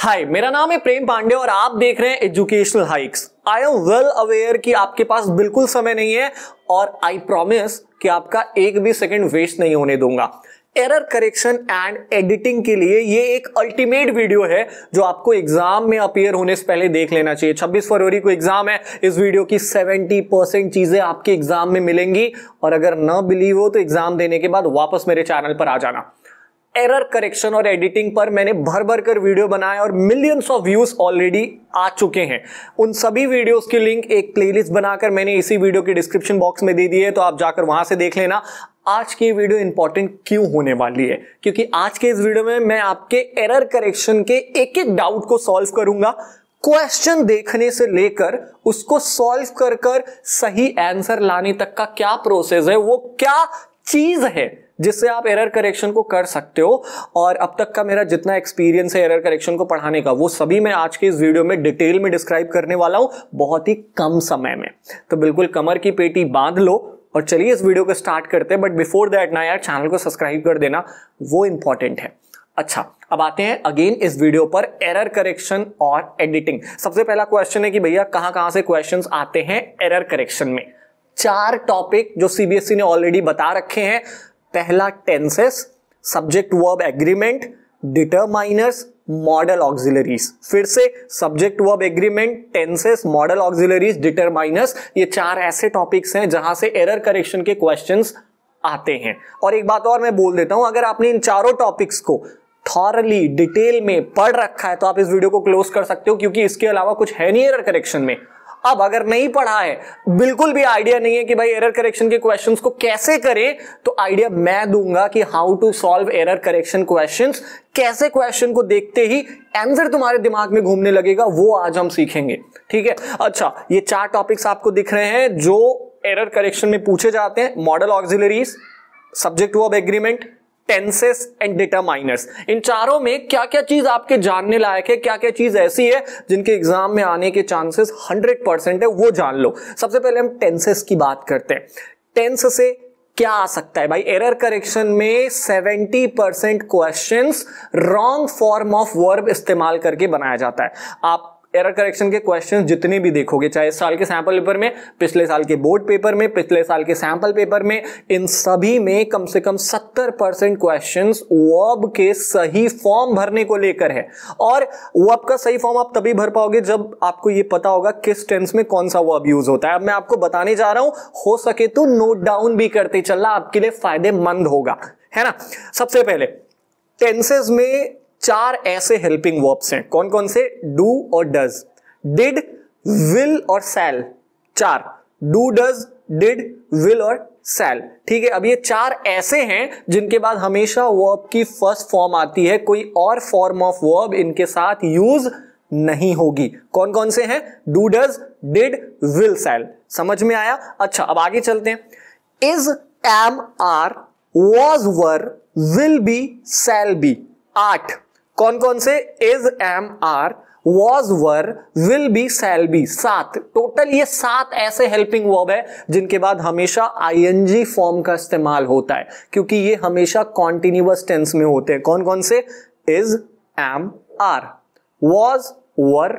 हाय मेरा नाम है प्रेम पांडे और आप देख रहे हैं educational hikes I am well aware कि आपके पास बिल्कुल समय नहीं है और आई प्रॉमिस कि आपका एक भी सेकंड वेस्ट नहीं होने दूंगा एरर करेक्शन एंड एडिटिंग के लिए ये एक अल्टीमेट वीडियो है जो आपको एग्जाम में अपीयर होने से पहले देख लेना चाहिए 26 फरवरी को एग्जाम है इस वीडियो की 70 परसेंट चीजें आपके एग्जाम में मिलेंगी और अगर ना बिलीव हो तो एग्जाम देने के बाद वापस मेरे चैनल पर आ जाना एरर करेक्शन और एडिटिंग पर मैंने भर भर कर वीडियो बनाए और मिलियंस ऑफ व्यूज ऑलरेडी आ चुके हैं उन सभी वीडियोस की लिंक एक प्लेलिस्ट बनाकर मैंने इसी वीडियो के डिस्क्रिप्शन बॉक्स में दे दी है तो आप जाकर वहां से देख लेना आज की वीडियो इंपॉर्टेंट क्यों होने वाली है क्योंकि आज के इस वीडियो में मैं आपके एरर करेक्शन के एक एक डाउट को सॉल्व करूंगा क्वेश्चन देखने से लेकर उसको सॉल्व कर कर सही आंसर लाने तक का क्या प्रोसेस है वो क्या चीज है जिससे आप एरर करेक्शन को कर सकते हो और अब तक का मेरा जितना एक्सपीरियंस है एरर करेक्शन को पढ़ाने का वो सभी मैं आज के इस वीडियो में डिटेल में डिस्क्राइब करने वाला हूँ बहुत ही कम समय में तो बिल्कुल कमर की पेटी बांध लो और चलिए इस वीडियो को स्टार्ट करते हैं बट बिफोर दैट ना यार चैनल को सब्सक्राइब कर देना वो इंपॉर्टेंट है अच्छा अब आते हैं अगेन इस वीडियो पर एरर करेक्शन और एडिटिंग सबसे पहला क्वेश्चन है कि भैया कहां कहां से क्वेश्चंस आते हैं एरर करेक्शन में चार टॉपिक जो सीबीएसई e ने ऑलरेडी बता रखे हैं पहला tenses subject verb agreement determiners modal auxiliaries फिर से subject verb agreement tenses modal auxiliaries determiners ये चार ऐसे टॉपिक्स हैं जहां से एरर करेक्शन के क्वेश्चन आते हैं और एक बात और मैं बोल देता हूं अगर आपने इन चारों टॉपिक्स को थॉरली डिटेल में पढ़ रखा है तो आप इस वीडियो को क्लोज कर सकते हो क्योंकि इसके अलावा कुछ है नहीं एरर करेक्शन में अब अगर नहीं पढ़ा है बिल्कुल भी आइडिया नहीं है कि भाई एरर करेक्शन के क्वेश्चन को कैसे करें तो आइडिया मैं दूंगा कि how to solve error correction question कैसे क्वेश्चन को देखते ही आंसर तुम्हारे दिमाग में घूमने लगेगा वो आज हम सीखेंगे ठीक है अच्छा ये चार टॉपिक्स आपको दिख रहे हैं जो एरर करेक्शन में पूछे जाते हैं modal auxiliaries subject verb agreement tenses and determiners इन चारों में क्या क्या चीज आपके जानने लायक है क्या क्या चीज ऐसी है जिनके एग्जाम में आने के चांसेस 100 परसेंट है वो जान लो सबसे पहले हम टेंसेस की बात करते हैं टेंस से क्या आ सकता है भाई एरर करेक्शन में 70 percent question wrong form of verb इस्तेमाल करके बनाया जाता है आप एरर करेक्शन के क्वेश्चन जितने भी देखोगे चाहे इस साल के सैंपल पेपर में पिछले साल के बोर्ड पेपर में पिछले साल के सैंपल पेपर में इन सभी में कम से कम 70 परसेंट क्वेश्चन वर्ब के सही फॉर्म भरने को लेकर है और वर्ब का सही फॉर्म आप तभी भर पाओगे जब आपको ये पता होगा किस टेंस में कौन सा वर्ब यूज होता है अब मैं आपको बताने जा रहा हूं हो सके तो नोट डाउन भी करते चलना आपके लिए फायदेमंद होगा है ना सबसे पहले टेंसेज में चार ऐसे हेल्पिंग वर्ब्स हैं कौन कौन से डू और डज डिड विल और सेल चार डू डज डिड विल और सेल ठीक है अब ये चार ऐसे हैं जिनके बाद हमेशा वर्ब की फर्स्ट फॉर्म आती है कोई और फॉर्म ऑफ वर्ब इनके साथ यूज नहीं होगी कौन कौन से हैं do does did will shall समझ में आया अच्छा अब आगे चलते हैं is am are was were will be shall be आठ कौन कौन से is am are was were will be shall be सात टोटल ये सात ऐसे हेल्पिंग वर्ब है जिनके बाद हमेशा आई एन जी फॉर्म का इस्तेमाल होता है क्योंकि ये हमेशा कॉन्टिन्यूस टेंस में होते हैं कौन कौन से is am are was were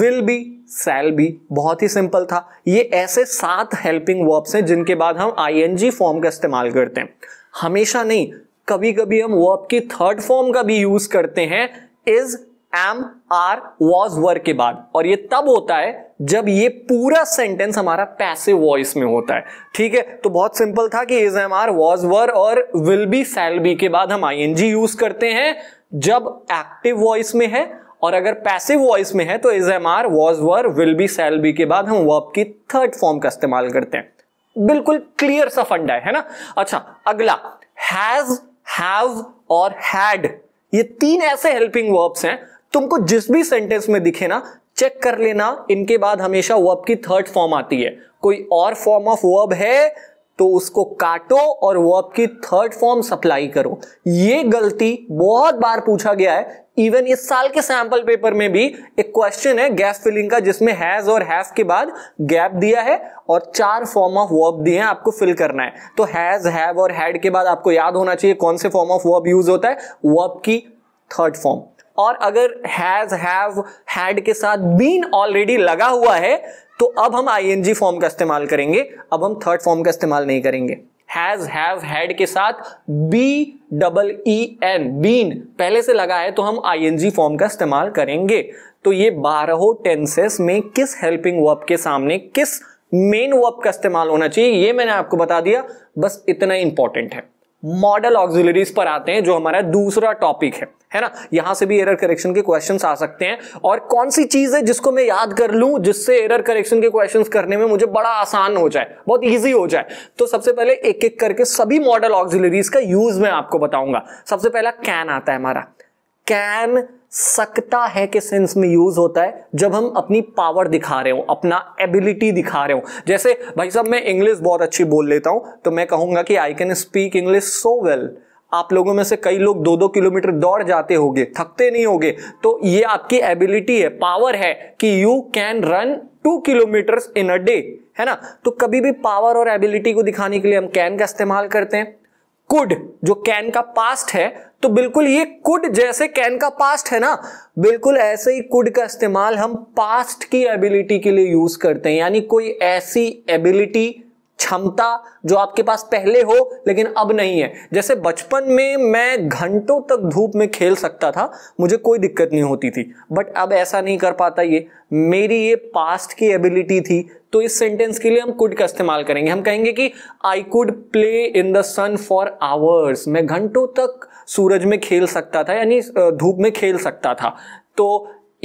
will be shall be बहुत ही सिंपल था ये ऐसे सात हेल्पिंग वर्ब्स हैं जिनके बाद हम आई एन जी फॉर्म का इस्तेमाल करते हैं हमेशा नहीं कभी कभी हम वर्ब की थर्ड फॉर्म का भी यूज करते हैं is am are was were के बाद और ये तब होता है जब ये पूरा सेंटेंस हमारा पैसिव वॉइस में होता है ठीक है तो बहुत सिंपल था कि is am are was were और विल बी सेल बी के बाद हम आई यूज करते हैं जब एक्टिव वॉइस में है और अगर पैसिव वॉइस में है तो is am are was were will be shall be के बाद हम वर्ब की थर्ड फॉर्म का इस्तेमाल करते हैं बिल्कुल क्लियर सा फंडा है, है ना अच्छा अगला हैज हैव और हैड ये तीन ऐसे हेल्पिंग वर्ब्स हैं तुमको जिस भी सेंटेंस में दिखे ना चेक कर लेना इनके बाद हमेशा वर्ब की थर्ड फॉर्म आती है कोई और फॉर्म ऑफ वर्ब है तो उसको काटो और वर्ब की थर्ड फॉर्म सप्लाई करो ये गलती बहुत बार पूछा गया है इवन इस साल के सैंपल पेपर में भी एक क्वेश्चन है गैस फिलिंग का जिसमें हैज और हैव के बाद गैप दिया है और चार फॉर्म ऑफ वर्ब दिए हैं आपको फिल करना है तो हैज हैव और हैड के बाद आपको याद होना चाहिए कौन से फॉर्म ऑफ वर्ब यूज होता है वर्ब की थर्ड फॉर्म और अगर हैज हैव हैड के साथ बीन ऑलरेडी लगा हुआ है तो अब हम आईएनजी फॉर्म का इस्तेमाल करेंगे अब हम थर्ड फॉर्म का इस्तेमाल नहीं करेंगे हैज हैव हैड के साथ B double E N been पहले से लगा है तो हम जी फॉर्म का इस्तेमाल करेंगे तो ये बारह टेंसेस में किस हेल्पिंग वर्ब के सामने किस मेन वर्ब का इस्तेमाल होना चाहिए ये मैंने आपको बता दिया बस इतना इंपॉर्टेंट है मॉडल ऑक्सिलरीज पर आते हैं जो हमारा दूसरा टॉपिक है है ना यहां से भी एरर करेक्शन के क्वेश्चन आ सकते हैं और कौन सी चीज है जिसको मैं याद कर लूं जिससे एरर करेक्शन के क्वेश्चन करने में मुझे बड़ा आसान हो जाए बहुत ईजी हो जाए तो सबसे पहले एक एक करके सभी मॉडल ऑक्सिलरीज का यूज मैं आपको बताऊंगा सबसे पहला कैन आता है हमारा कैन सकता है के सेंस में यूज होता है जब हम अपनी पावर दिखा रहे हो अपना एबिलिटी दिखा रहे हो जैसे भाई साहब मैं इंग्लिश बहुत अच्छी बोल लेता हूं तो मैं कहूंगा कि I can speak English so well आप लोगों में से कई लोग दो दो किलोमीटर दौड़ जाते होंगे थकते नहीं होंगे तो ये आपकी एबिलिटी है पावर है कि you can run two kilometre in a day है ना तो कभी भी पावर और एबिलिटी को दिखाने के लिए हम कैन का इस्तेमाल करते हैं कुड जो कैन का पास्ट है तो बिल्कुल ये कुड जैसे कैन का पास्ट है ना बिल्कुल ऐसे ही कुड का इस्तेमाल हम पास्ट की एबिलिटी के लिए यूज करते हैं यानी कोई ऐसी एबिलिटी क्षमता जो आपके पास पहले हो लेकिन अब नहीं है जैसे बचपन में मैं घंटों तक धूप में खेल सकता था मुझे कोई दिक्कत नहीं होती थी बट अब ऐसा नहीं कर पाता ये मेरी ये पास्ट की एबिलिटी थी तो इस सेंटेंस के लिए हम कुड का इस्तेमाल करेंगे हम कहेंगे कि I could play in the sun for hours मैं घंटों तक सूरज में खेल सकता था यानी धूप में खेल सकता था तो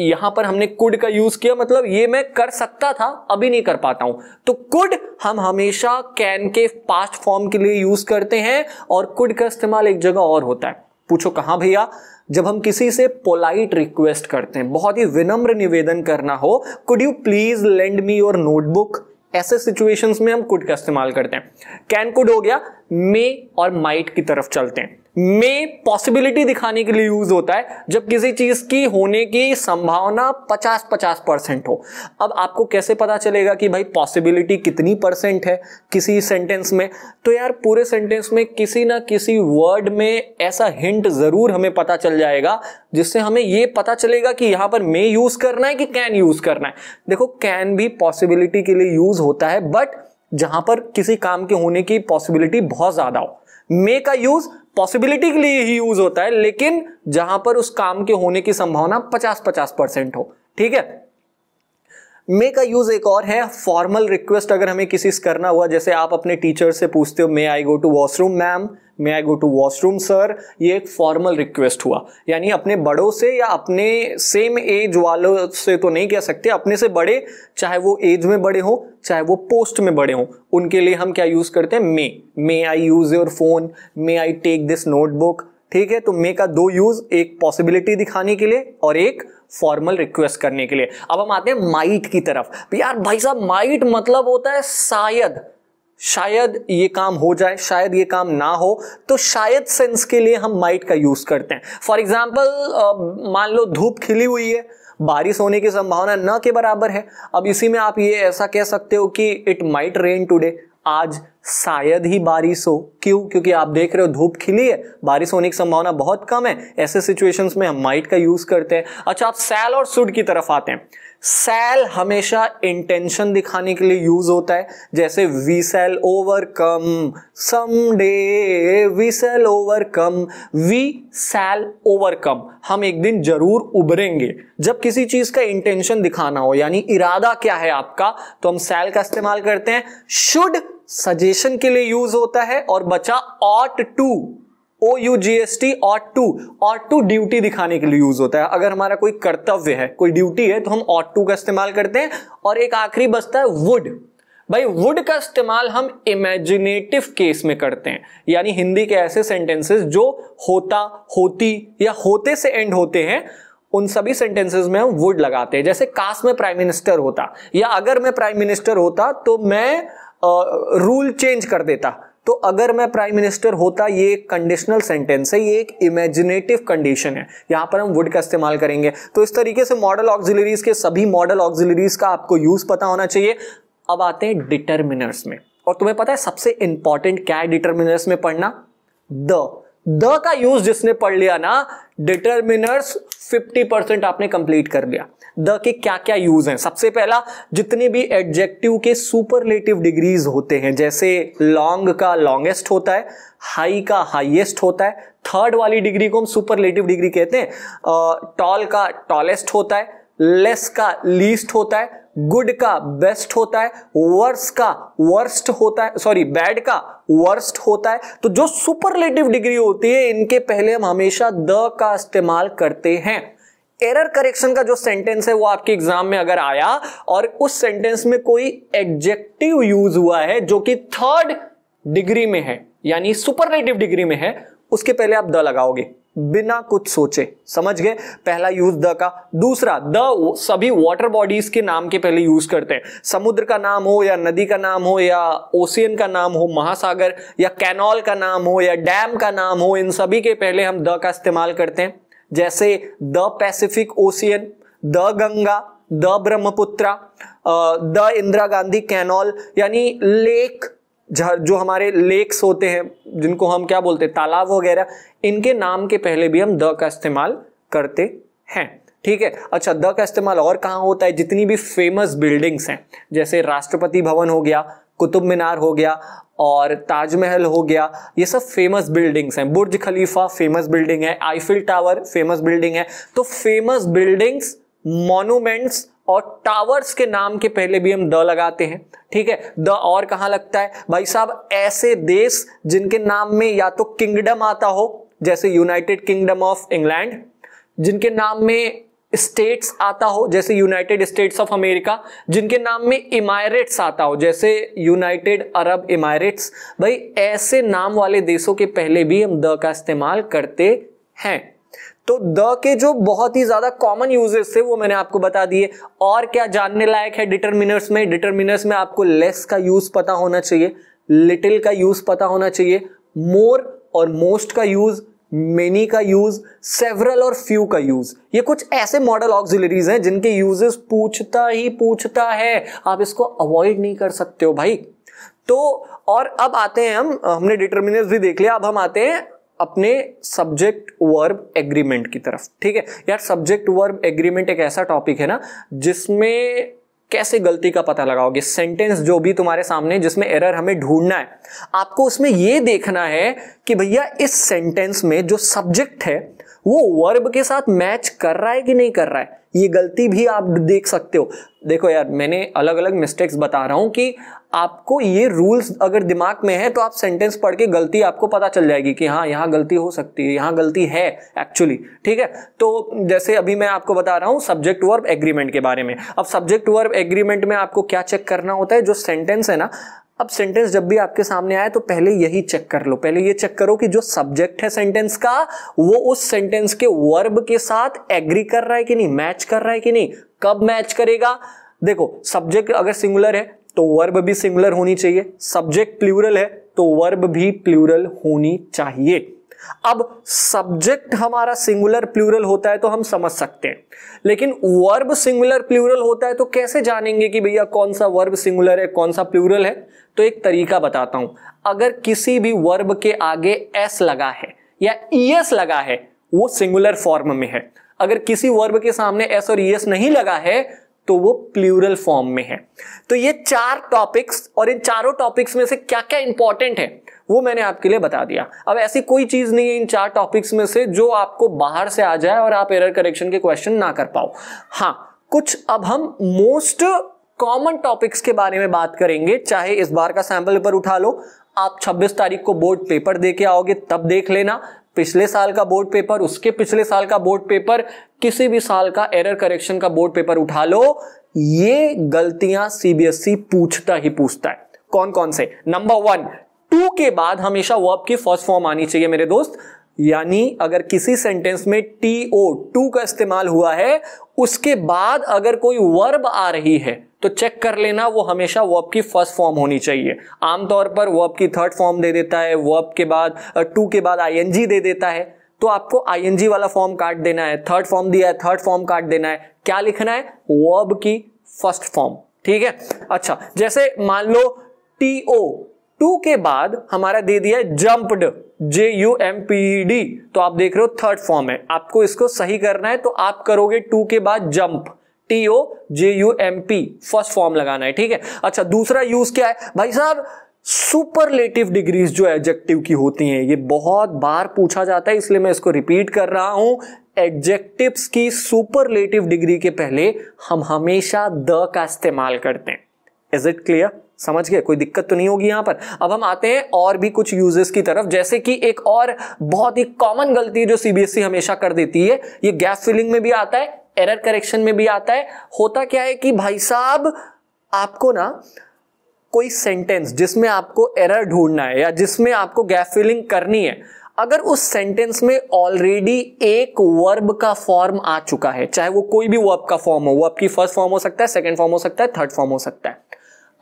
यहां पर हमने कुड का यूज किया मतलब ये मैं कर सकता था अभी नहीं कर पाता हूं तो कुड हम हमेशा कैन के पास्ट फॉर्म के लिए यूज करते हैं और कुड का इस्तेमाल एक जगह और होता है पूछो कहां भैया जब हम किसी से पोलाइट रिक्वेस्ट करते हैं बहुत ही विनम्र निवेदन करना हो could you please lend me your notebook ऐसे सिचुएशंस में हम कुड का इस्तेमाल करते हैं कैन कुड हो गया मे और माइट की तरफ चलते हैं में पॉसिबिलिटी दिखाने के लिए यूज होता है जब किसी चीज की होने की संभावना 50 50 परसेंट हो अब आपको कैसे पता चलेगा कि भाई पॉसिबिलिटी कितनी परसेंट है किसी सेंटेंस में तो यार पूरे सेंटेंस में किसी ना किसी वर्ड में ऐसा हिंट जरूर हमें पता चल जाएगा जिससे हमें ये पता चलेगा कि यहाँ पर मे यूज करना है कि कैन यूज करना है देखो कैन भी पॉसिबिलिटी के लिए यूज होता है बट जहां पर किसी काम के होने की पॉसिबिलिटी बहुत ज्यादा हो मे का यूज पॉसिबिलिटी के लिए ही यूज होता है लेकिन जहां पर उस काम के होने की संभावना पचास पचास परसेंट हो ठीक है मे का यूज एक और है फॉर्मल रिक्वेस्ट अगर हमें किसी से करना हुआ जैसे आप अपने टीचर से पूछते हो may I go to washroom ma'am may I go to washroom sir ये एक फॉर्मल रिक्वेस्ट हुआ यानी अपने बड़ों से या अपने सेम एज वालों से तो नहीं कह सकते अपने से बड़े चाहे वो एज में बड़े हों चाहे वो पोस्ट में बड़े हों उनके लिए हम क्या यूज़ करते हैं may may I use your phone may I take this notebook ठीक है तो मे का दो यूज एक पॉसिबिलिटी दिखाने के लिए और एक फॉर्मल रिक्वेस्ट करने के लिए अब हम आते हैं माइट की तरफ तो यार भाई साहब माइट मतलब होता है शायद शायद ये काम हो जाए शायद ये काम ना हो तो शायद सेंस के लिए हम माइट का यूज करते हैं फॉर एग्जाम्पल मान लो धूप खिली हुई है बारिश होने की संभावना न के बराबर है अब इसी में आप ये ऐसा कह सकते हो कि इट माइट रेन टूडे आज शायद ही बारिश हो क्यों क्योंकि आप देख रहे हो धूप खिली है बारिश होने की संभावना बहुत कम है ऐसे सिचुएशंस में हम माइट का यूज करते हैं अच्छा आप सैल और सुड की तरफ आते हैं सेल हमेशा इंटेंशन दिखाने के लिए यूज होता है जैसे we shall overcome same we shall overcome we shall overcome हम एक दिन जरूर उभरेंगे जब किसी चीज का इंटेंशन दिखाना हो यानी इरादा क्या है आपका तो हम सेल का इस्तेमाल करते हैं शुड सजेशन के लिए यूज होता है और बचा ought to O U G S T ought to ought to duty दिखाने के लिए यूज होता है अगर हमारा कोई कर्तव्य है कोई ड्यूटी है तो हम ऑट टू का इस्तेमाल करते हैं और एक आखिरी बचता है वुड भाई वुड का इस्तेमाल हम इमेजिनेटिव केस में करते हैं यानी हिंदी के ऐसे सेंटेंसेस जो होता होती या होते से एंड होते हैं उन सभी सेंटेंसेस में हम वुड लगाते हैं जैसे कास्ट में प्राइम मिनिस्टर होता या अगर मैं प्राइम मिनिस्टर होता तो मैं रूल चेंज कर देता तो अगर मैं प्राइम मिनिस्टर होता ये एक कंडीशनल सेंटेंस है ये एक इमेजिनेटिव कंडीशन है यहाँ पर हम वुड का इस्तेमाल करेंगे तो इस तरीके से मॉडल ऑक्सिलरीज के सभी मॉडल ऑक्सिलरीज का आपको यूज़ पता होना चाहिए अब आते हैं डिटर्मिनर्स में और तुम्हें पता है सबसे इंपॉर्टेंट क्या है डिटर्मिनर्स में पढ़ना द द का यूज जिसने पढ़ लिया ना डिटर्मिनर्स 50% आपने कंप्लीट कर लिया द के क्या क्या यूज हैं सबसे पहला जितने भी एडजेक्टिव के सुपरलेटिव डिग्रीज होते हैं जैसे लॉन्ग long का लॉन्गेस्ट होता है हाई high का हाईएस्ट होता है थर्ड वाली डिग्री को हम सुपरलेटिव डिग्री कहते हैं टॉल uh, का टॉलेस्ट होता है लेस का लीस्ट होता है गुड का बेस्ट होता है वर्स का वर्स्ट होता है सॉरी बैड का वर्स्ट होता है तो जो सुपरलेटिव डिग्री होती है इनके पहले हम हमेशा द का इस्तेमाल करते हैं एरर करेक्शन का जो सेंटेंस है वो आपके एग्जाम में अगर आया और उस सेंटेंस में कोई एडजेक्टिव यूज हुआ है जो कि थर्ड डिग्री में है यानी सुपरलेटिव डिग्री में है उसके पहले आप द लगाओगे बिना कुछ सोचे समझ गए पहला यूज द का दूसरा द सभी वाटर बॉडीज के नाम के पहले यूज करते हैं समुद्र का नाम हो या नदी का नाम हो या ओशियन का नाम हो महासागर या कैनॉल का नाम हो या डैम का नाम हो इन सभी के पहले हम द का इस्तेमाल करते हैं जैसे the Pacific Ocean the Ganga the Brahmaputra the Indira Gandhi canal यानी लेक जो हमारे लेक्स होते हैं जिनको हम क्या बोलते हैं तालाब वगैरह इनके नाम के पहले भी हम द का इस्तेमाल करते हैं ठीक है अच्छा द का इस्तेमाल और कहाँ होता है जितनी भी फेमस बिल्डिंग्स हैं जैसे राष्ट्रपति भवन हो गया कुतुब मीनार हो गया और ताजमहल हो गया ये सब फेमस बिल्डिंग्स हैं बुर्ज खलीफा फेमस बिल्डिंग है आईफिल टावर फेमस बिल्डिंग है तो फेमस बिल्डिंग्स मोनूमेंट्स और टावर्स के नाम के पहले भी हम द लगाते हैं ठीक है द और कहाँ लगता है भाई साहब ऐसे देश जिनके नाम में या तो किंगडम आता हो जैसे यूनाइटेड किंगडम ऑफ इंग्लैंड जिनके नाम में स्टेट्स आता हो जैसे यूनाइटेड स्टेट्स ऑफ अमेरिका जिनके नाम में इमायरेट्स आता हो जैसे यूनाइटेड अरब इमायरेट्स भाई ऐसे नाम वाले देशों के पहले भी हम द का इस्तेमाल करते हैं तो द के जो बहुत ही ज्यादा कॉमन यूजेस थे वो मैंने आपको बता दिए और क्या जानने लायक है डिटर्मिनर्स में डिटर्मिनर्स में आपको लेस का यूज पता होना चाहिए लिटिल का यूज पता होना चाहिए मोर और मोस्ट का यूज मेनी का यूज सेवरल और फ्यू का यूज ये कुछ ऐसे मॉडल ऑक्सिलरीज हैं जिनके यूजेस पूछता ही पूछता है आप इसको अवॉइड नहीं कर सकते हो भाई तो और अब आते हैं हम हमने डिटर्मिनेंट्स भी देख लिया अब हम आते हैं अपने सब्जेक्ट वर्ब एग्रीमेंट की तरफ ठीक है यार सब्जेक्ट वर्ब एग्रीमेंट एक ऐसा टॉपिक है ना जिसमें कैसे गलती का पता लगाओगे सेंटेंस जो भी तुम्हारे सामने जिसमें एरर हमें ढूंढना है आपको उसमें यह देखना है कि भैया इस सेंटेंस में जो सब्जेक्ट है वो वर्ब के साथ मैच कर रहा है कि नहीं कर रहा है ये गलती भी आप देख सकते हो देखो यार मैंने अलग अलग मिस्टेक्स बता रहा हूँ कि आपको ये रूल्स अगर दिमाग में है तो आप सेंटेंस पढ़ के गलती आपको पता चल जाएगी कि हाँ यहाँ गलती हो सकती है यहाँ गलती है एक्चुअली ठीक है तो जैसे अभी मैं आपको बता रहा हूँ सब्जेक्ट वर्ब एग्रीमेंट के बारे में अब सब्जेक्ट वर्ब एग्रीमेंट में आपको क्या चेक करना होता है जो सेंटेंस है ना अब सेंटेंस जब भी आपके सामने आए तो पहले यही चेक कर लो पहले ये चेक करो कि जो सब्जेक्ट है सेंटेंस का वो उस सेंटेंस के वर्ब के साथ एग्री कर रहा है कि नहीं मैच कर रहा है कि नहीं कब मैच करेगा देखो सब्जेक्ट अगर सिंगुलर है तो वर्ब भी सिंगुलर होनी चाहिए सब्जेक्ट प्लूरल है तो वर्ब भी प्लूरल होनी चाहिए अब सब्जेक्ट हमारा सिंगुलर प्लूरल होता है तो हम समझ सकते हैं लेकिन वर्ब सिंगुलर प्लूरल होता है तो कैसे जानेंगे कि भैया कौन सा वर्ब सिंगुलर है कौन सा प्लूरल है तो एक तरीका बताता हूं अगर किसी भी वर्ब के आगे एस लगा है या ईएस लगा है वो सिंगुलर फॉर्म में है अगर किसी वर्ब के सामने एस और ईएस नहीं लगा है तो वो प्लूरल फॉर्म में है तो ये चार टॉपिक्स और इन चारों टॉपिक्स में से क्या क्या इंपॉर्टेंट है वो मैंने आपके लिए बता दिया अब ऐसी कोई चीज़ नहीं है इन चार टॉपिक्स में से जो आपको बाहर से आ जाए और आप एरर करेक्शन के क्वेश्चन ना कर पाओ हाँ कुछ अब हम मोस्ट कॉमन टॉपिक्स के बारे में बात करेंगे चाहे इस बार का सैंपल पेपर उठा लो आप 26 तारीख को बोर्ड पेपर दे के आओगे तब देख लेना पिछले साल का बोर्ड पेपर उसके पिछले साल का बोर्ड पेपर किसी भी साल का एरर करेक्शन का बोर्ड पेपर उठा लो ये गलतियां सीबीएसई e पूछता ही पूछता है कौन कौन से नंबर वन टू के बाद हमेशा वर्ब की फर्स्ट फॉर्म आनी चाहिए मेरे दोस्त यानी अगर किसी सेंटेंस में टी ओ टू का इस्तेमाल हुआ है उसके बाद अगर कोई वर्ब आ रही है तो चेक कर लेना वो हमेशा वर्ब की फर्स्ट फॉर्म होनी चाहिए आमतौर पर वर्ब की थर्ड फॉर्म दे देता है वर्ब के बाद टू के बाद आईएनजी दे देता है तो आपको आईएनजी वाला फॉर्म काट देना है थर्ड फॉर्म दिया है थर्ड फॉर्म काट देना है क्या लिखना है वर्ब की फर्स्ट फॉर्म ठीक है अच्छा जैसे मान लो टी ओ टू के बाद हमारा दे दिया है J U M P D तो आप देख रहे हो थर्ड फॉर्म है आपको इसको सही करना है तो आप करोगे टू के बाद jump T O J U M P first form लगाना है ठीक है अच्छा दूसरा यूज क्या है भाई साहब सुपरलेटिव डिग्रीज जो एडजेक्टिव की होती हैं ये बहुत बार पूछा जाता है इसलिए मैं इसको रिपीट कर रहा हूं एडजेक्टिव्स की सुपरलेटिव डिग्री के पहले हम हमेशा द का इस्तेमाल करते हैं इज इट क्लियर समझ गए कोई दिक्कत तो नहीं होगी यहां पर अब हम आते हैं और भी कुछ यूजेस की तरफ जैसे कि एक और बहुत ही कॉमन गलती जो सीबीएसई e हमेशा कर देती है ये गैप फिलिंग में भी आता है एरर करेक्शन में भी आता है होता क्या है कि भाई साहब आपको ना कोई सेंटेंस जिसमें आपको एरर ढूंढना है या जिसमें आपको गैप फिलिंग करनी है अगर उस सेंटेंस में ऑलरेडी एक वर्ब का फॉर्म आ चुका है चाहे वो कोई भी वर्ब का फॉर्म हो वर्ब की फर्स्ट फॉर्म हो सकता है सेकंड फॉर्म हो सकता है थर्ड फॉर्म हो सकता है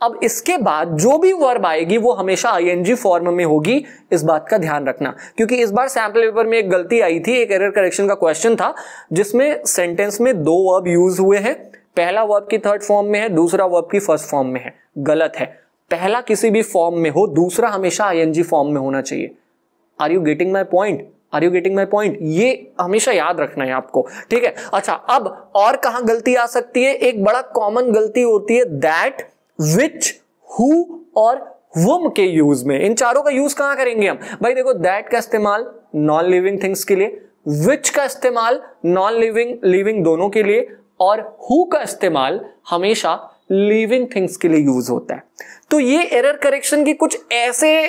अब इसके बाद जो भी वर्ब आएगी वो हमेशा आईएनजी फॉर्म में होगी इस बात का ध्यान रखना क्योंकि इस बार सैंपल पेपर में एक गलती आई थी एक एरर करेक्शन का क्वेश्चन था जिसमें सेंटेंस में दो वर्ब यूज हुए हैं पहला वर्ब की थर्ड फॉर्म में है दूसरा वर्ब की फर्स्ट फॉर्म में है गलत है पहला किसी भी फॉर्म में हो दूसरा हमेशा आईएनजी फॉर्म में होना चाहिए are you getting my point are you getting my point ये हमेशा याद रखना है आपको ठीक है अच्छा अब और कहा गलती आ सकती है एक बड़ा कॉमन गलती होती है दैट विच हु और वुम के यूज में इन चारों का यूज कहां करेंगे हम भाई देखो दैट का इस्तेमाल नॉन लिविंग थिंग्स के लिए विच का इस्तेमाल नॉन लिविंग लिविंग दोनों के लिए और हु का इस्तेमाल हमेशा लिविंग थिंग्स के लिए यूज होता है तो ये एरर करेक्शन के कुछ ऐसे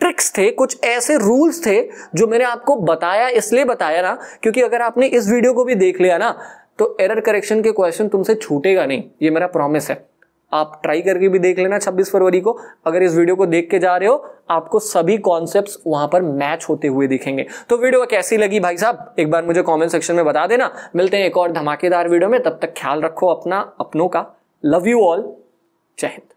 ट्रिक्स थे कुछ ऐसे रूल्स थे जो मैंने आपको बताया इसलिए बताया ना क्योंकि अगर आपने इस वीडियो को भी देख लिया ना तो एरर करेक्शन के क्वेश्चन तुमसे छूटेगा नहीं ये मेरा प्रॉमिस है आप ट्राई करके भी देख लेना 26 फरवरी को अगर इस वीडियो को देख के जा रहे हो आपको सभी कॉन्सेप्ट्स वहां पर मैच होते हुए दिखेंगे तो वीडियो कैसी लगी भाई साहब एक बार मुझे कमेंट सेक्शन में बता देना मिलते हैं एक और धमाकेदार वीडियो में तब तक ख्याल रखो अपना अपनों का लव यू ऑल जय हिंद